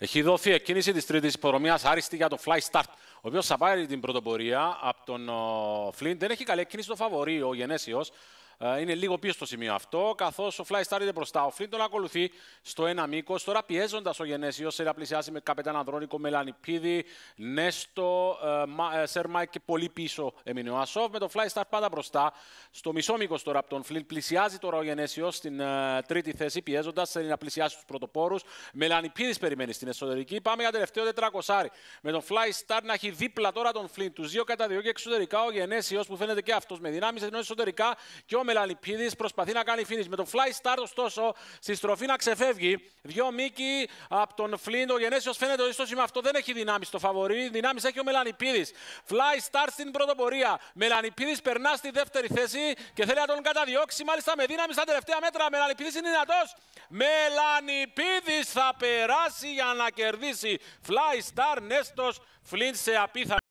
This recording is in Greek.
Έχει δοθεί εκκίνηση της τρίτης υποδομή άριστη για τον Fly Start, ο οποίος θα πάρει την πρωτοπορία από τον Φλίντ. Δεν έχει καλή εκκίνηση το φαβορείο ο Γενέσιος, ε, είναι λίγο πίσω στο σημείο αυτό, καθώς ο Fly Star είναι μπροστά. Ο τον ακολουθεί στο ένα μήκος. Τώρα πιέζοντας ο Γενέσιος, σε πλησιάσει με καπετάν Ανδρώνικο, Μελανιπίδη, Νέστο, ε, ε, Σερ Μάικ και πολύ πίσω έμεινε ο Ασόβ. Με το Fly Star πάντα μπροστά. Στο μισό μήκος τώρα από τον Φλίν. πλησιάζει τώρα ο Γενέσιος στην τρίτη θέση, πιέζοντας θέλει να πλησιάσει τους πρωτοπόρους. Μελανιπίδης περιμένει στην εσωτερική. Πάμε για τελευταίο τετρακοσάρι. Με τον Fly Star να έχει δίπλα τώρα τον Φλίν Τους δύο κατά δύο και εξωτερικά ο Γενέσιος που φαίνεται και αυτός με δυνάμεις ενώ εσωτερικά και ο Μελανιπίδη. προσπαθεί να κάνει φίνη. Με το fly start, ωστόσο, στη στροφή να ξεφεύγει. Δύο μίκη από τον Φλίντ. Ο Γενέσιος φαίνεται ότι με αυτό δεν έχει δυνάμεις στο φαβορή. Δυνάμεις έχει ο Μελανιπίδης. Fly start στην πρωτοπορία. Μελανιπίδης περνά στη δεύτερη θέση και θέλει να τον καταδιώξει. Μάλιστα με δύναμη στα τελευταία μέτρα. Μελανιπίδης είναι δυνατός. Μελανιπίδης θα περάσει για να κερδίσει. Fly star Νέστος Φλίντ σε απίθανο.